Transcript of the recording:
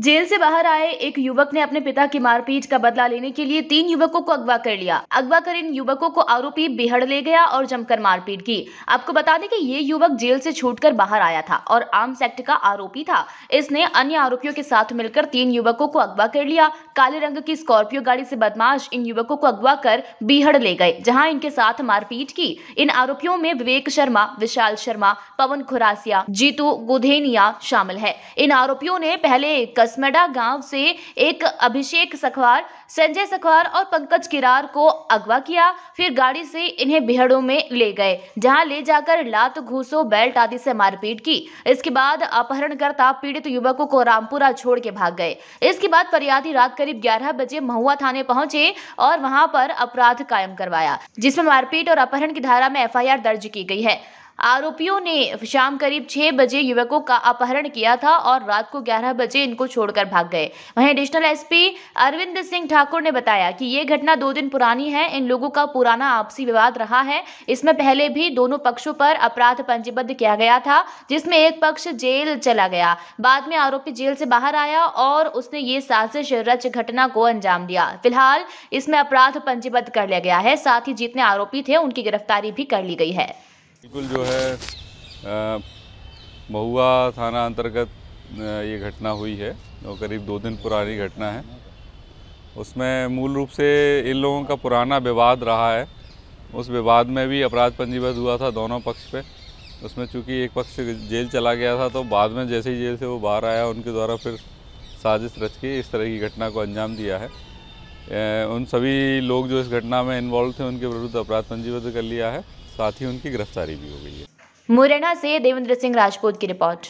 jail से बाहर आए एक युवक ने अपने पिता की मारपीट का बदला लेने के लिए तीन युवकों को अगवा कर लिया अगवा कर इन युवकों को आरोपी बेहड़ ले गया और जमकर मारपीट की आपको बता दें कि ये युवक जेल से छूटकर बाहर आया था और आर्म्स एक्ट का आरोपी था इसने अन्य आरोपियों के साथ मिलकर तीन युवकों को अगवा कर लिया काले रंग की स्कॉर्पियो गाड़ी से बदमाश इन युवकों को अगवा कर बीहड़ ले गए जहाँ इनके साथ मारपीट की इन आरोपियों में विवेक शर्मा विशाल शर्मा पवन खुरासिया जीतू गुधेनिया शामिल है इन आरोपियों ने पहले दसमडा गांव से एक अभिषेक सखवार संजय सखवार और पंकज किरार को अगवा किया फिर गाड़ी से इन्हें बिहड़ों में ले गए जहां ले जाकर लात घूसो बेल्ट आदि से मारपीट की इसके बाद अपहरणकर्ता पीड़ित युवकों को रामपुरा छोड़ के भाग गए इसके बाद फरियादी रात करीब ग्यारह बजे महुआ थाने पहुंचे और वहां पर अपराध कायम करवाया जिसमें मारपीट और अपहरण की धारा में एफआईआर दर्ज की गई है आरोपियों ने शाम करीब छह बजे युवकों का अपहरण किया था और रात को ग्यारह बजे इनको छोड़कर भाग गए वहीं एडिशनल एसपी अरविंद सिंह ठाकुर ने बताया कि ये घटना दो दिन पुरानी है इन लोगों का पुराना आपसी विवाद रहा है इसमें पहले भी दोनों पक्षों पर अपराध पंजीबद्ध किया गया था जिसमें एक पक्ष जेल चला गया बाद में आरोपी जेल से बाहर आया और उसने ये साजिश रच घटना को अंजाम दिया फिलहाल इसमें अपराध पंजीबद्ध कर लिया गया है साथ ही जितने आरोपी थे उनकी गिरफ्तारी भी कर ली गई है बिल्कुल जो है महुआ थाना अंतर्गत ये घटना हुई है और करीब दो दिन पुरानी घटना है उसमें मूल रूप से इन लोगों का पुराना विवाद रहा है उस विवाद में भी अपराध पंजीबद्ध हुआ था दोनों पक्ष पे उसमें चूंकि एक पक्ष जेल चला गया था तो बाद में जैसे ही जेल से वो बाहर आया उनके द्वारा फिर साजिश रच के इस तरह की घटना को अंजाम दिया है उन सभी लोग जो इस घटना में इन्वॉल्व थे उनके विरुद्ध अपराध पंजीबद्ध कर लिया है साथ ही उनकी गिरफ्तारी भी हो गई है मुरैना से देवेंद्र सिंह राजपूत की रिपोर्ट